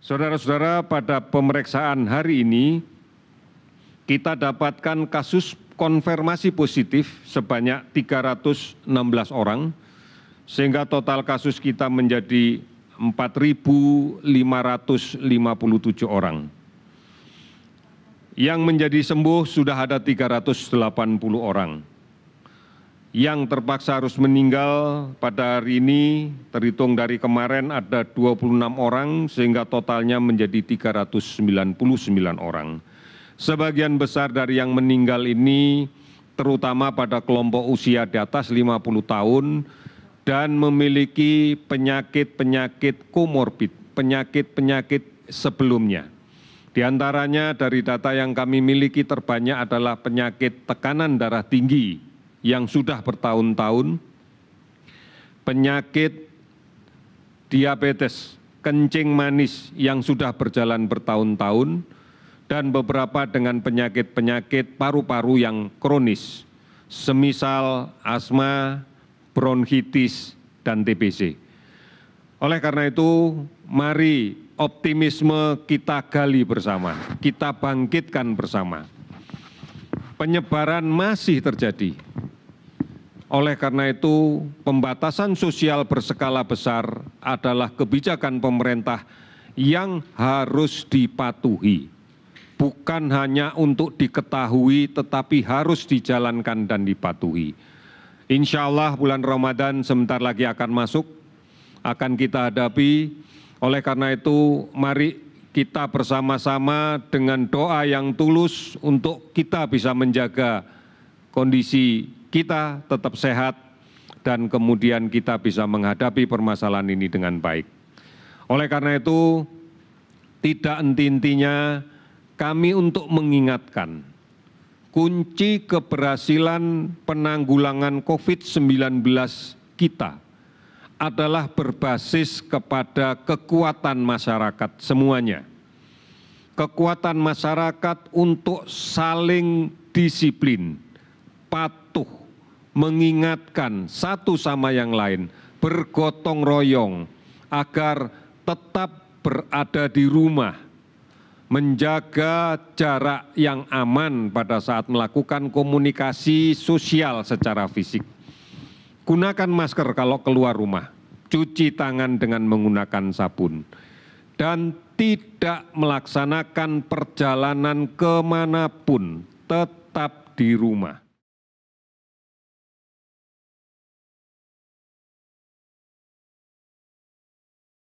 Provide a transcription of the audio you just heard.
saudara saudara pada pemeriksaan hari ini kita dapatkan kasus konfirmasi positif sebanyak 316 orang sehingga total kasus kita menjadi 4.557 orang yang menjadi sembuh sudah ada 380 orang yang terpaksa harus meninggal pada hari ini terhitung dari kemarin ada 26 orang sehingga totalnya menjadi 399 orang sebagian besar dari yang meninggal ini terutama pada kelompok usia di atas 50 tahun dan memiliki penyakit-penyakit komorbid penyakit-penyakit sebelumnya di antaranya dari data yang kami miliki terbanyak adalah penyakit tekanan darah tinggi yang sudah bertahun tahun penyakit diabetes kencing manis yang sudah berjalan bertahun tahun dan beberapa dengan penyakit-penyakit paru-paru yang kronis, semisal asma, bronkitis, dan TBC. Oleh karena itu, mari optimisme kita gali bersama, kita bangkitkan bersama. Penyebaran masih terjadi, oleh karena itu pembatasan sosial berskala besar adalah kebijakan pemerintah yang harus dipatuhi bukan hanya untuk diketahui tetapi harus dijalankan dan dipatuhi. Insya Allah bulan Ramadan sebentar lagi akan masuk, akan kita hadapi. Oleh karena itu, mari kita bersama-sama dengan doa yang tulus untuk kita bisa menjaga kondisi kita tetap sehat dan kemudian kita bisa menghadapi permasalahan ini dengan baik. Oleh karena itu, tidak henti-hentinya kami untuk mengingatkan kunci keberhasilan penanggulangan COVID-19 kita adalah berbasis kepada kekuatan masyarakat semuanya. Kekuatan masyarakat untuk saling disiplin, patuh, mengingatkan satu sama yang lain bergotong royong agar tetap berada di rumah menjaga jarak yang aman pada saat melakukan komunikasi sosial secara fisik. Gunakan masker kalau keluar rumah, cuci tangan dengan menggunakan sabun, dan tidak melaksanakan perjalanan kemanapun, tetap di rumah.